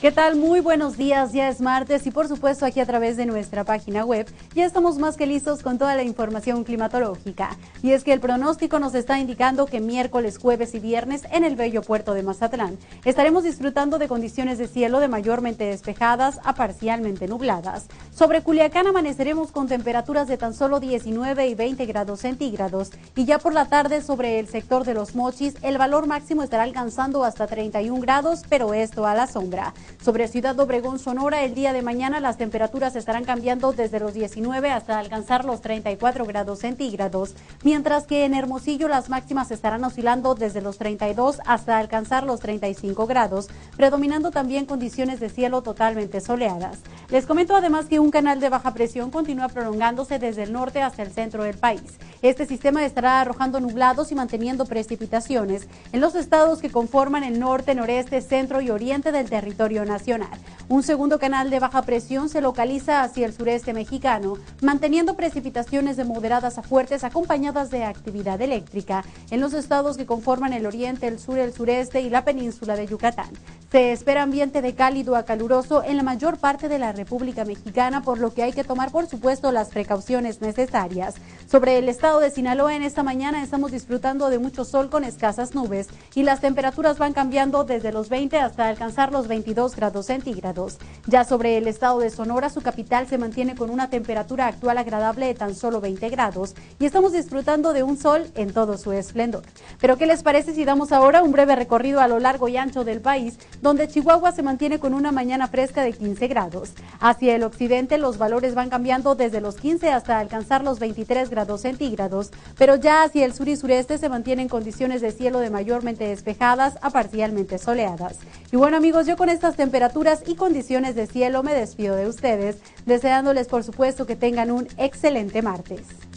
¿Qué tal? Muy buenos días, ya es martes y por supuesto aquí a través de nuestra página web ya estamos más que listos con toda la información climatológica. Y es que el pronóstico nos está indicando que miércoles, jueves y viernes en el bello puerto de Mazatlán estaremos disfrutando de condiciones de cielo de mayormente despejadas a parcialmente nubladas. Sobre Culiacán amaneceremos con temperaturas de tan solo 19 y 20 grados centígrados y ya por la tarde sobre el sector de los mochis el valor máximo estará alcanzando hasta 31 grados, pero esto a la sombra. Sobre Ciudad Obregón, Sonora, el día de mañana las temperaturas estarán cambiando desde los 19 hasta alcanzar los 34 grados centígrados, mientras que en Hermosillo las máximas estarán oscilando desde los 32 hasta alcanzar los 35 grados, predominando también condiciones de cielo totalmente soleadas. Les comento además que un canal de baja presión continúa prolongándose desde el norte hasta el centro del país. Este sistema estará arrojando nublados y manteniendo precipitaciones en los estados que conforman el norte, noreste, centro y oriente del territorio nacional. Un segundo canal de baja presión se localiza hacia el sureste mexicano, manteniendo precipitaciones de moderadas a fuertes acompañadas de actividad eléctrica en los estados que conforman el oriente, el sur, el sureste y la península de Yucatán. Se espera ambiente de cálido a caluroso en la mayor parte de la República Mexicana, por lo que hay que tomar, por supuesto, las precauciones necesarias. Sobre el estado de Sinaloa, en esta mañana estamos disfrutando de mucho sol con escasas nubes y las temperaturas van cambiando desde los 20 hasta alcanzar los 22 grados centígrados. Ya sobre el estado de Sonora, su capital se mantiene con una temperatura actual agradable de tan solo 20 grados y estamos disfrutando de un sol en todo su esplendor. Pero ¿qué les parece si damos ahora un breve recorrido a lo largo y ancho del país donde Chihuahua se mantiene con una mañana fresca de 15 grados. Hacia el occidente los valores van cambiando desde los 15 hasta alcanzar los 23 grados centígrados, pero ya hacia el sur y sureste se mantienen condiciones de cielo de mayormente despejadas a parcialmente soleadas. Y bueno amigos, yo con estas temperaturas y condiciones de cielo me despido de ustedes, deseándoles por supuesto que tengan un excelente martes.